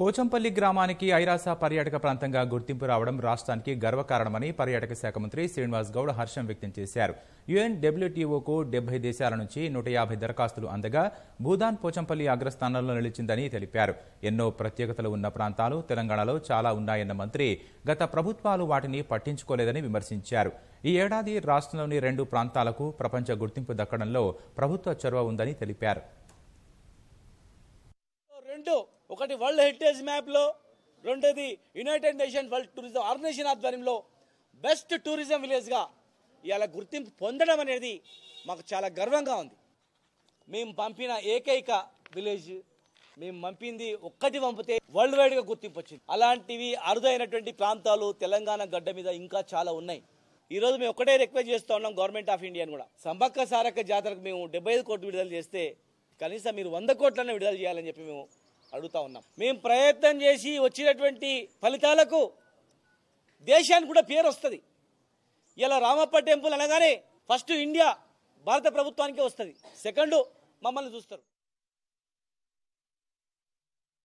పోచంపల్లి గ్రామానికి ఐరాస పర్యాటక ప్రాంతంగా గుర్తింపు రావడం రాష్ట్రానికి గర్వకారణమని పర్యాటక శాఖ మంత్రి శ్రీనివాస్ గౌడ్ హర్షం వ్యక్తం చేశారు యుఎన్ డబ్ల్యూటీఓకు డెబ్బై దేశాల నుంచి నూట యాభై దరఖాస్తులు అందగా భూదాన్ పోచంపల్లి అగ్రస్థానంలో నిలిచిందని తెలిపారు ఎన్నో ప్రత్యేకతలు ఉన్న ప్రాంతాలు తెలంగాణలో చాలా ఉన్నాయన్న మంత్రి గత ప్రభుత్వాలు వాటిని పట్టించుకోలేదని విమర్శించారు ఈ ఏడాది రాష్ట్రంలోని రెండు ప్రాంతాలకు ప్రపంచ గుర్తింపు దక్కడంలో ప్రభుత్వ చొరవ ఉందని తెలిపారు రెండు ఒకటి వరల్డ్ హెరిటేజ్ మ్యాప్లో రెండోది united nation world tourism organisation ఆధ్వర్యంలో బెస్ట్ టూరిజం విలేజ్గా ఇవాళ గుర్తింపు పొందడం అనేది మాకు చాలా గర్వంగా ఉంది మేము పంపిన ఏకైక విలేజ్ మేము పంపింది ఒక్కటి పంపితే వరల్డ్ వైడ్గా గుర్తింపు వచ్చింది అలాంటివి అరుదైనటువంటి ప్రాంతాలు తెలంగాణ గడ్డ మీద ఇంకా చాలా ఉన్నాయి ఈరోజు మేము ఒకటే రిక్వెస్ట్ చేస్తూ ఉన్నాం గవర్నమెంట్ ఆఫ్ ఇండియాని కూడా సంపక్క సారక్క జాతరకు మేము డెబ్బై ఐదు కోట్లు విడుదల చేస్తే కనీసం మీరు వంద కోట్లనే విడుదల చేయాలని చెప్పి మేము అడుగుతా ఉన్నాం మేము ప్రయత్నం చేసి వచ్చినటువంటి ఫలితాలకు దేశానికి కూడా పేరు వస్తుంది ఇలా రామప్ప టెంపుల్ అనగానే ఫస్ట్ ఇండియా భారత ప్రభుత్వానికే వస్తుంది సెకండు మమ్మల్ని చూస్తారు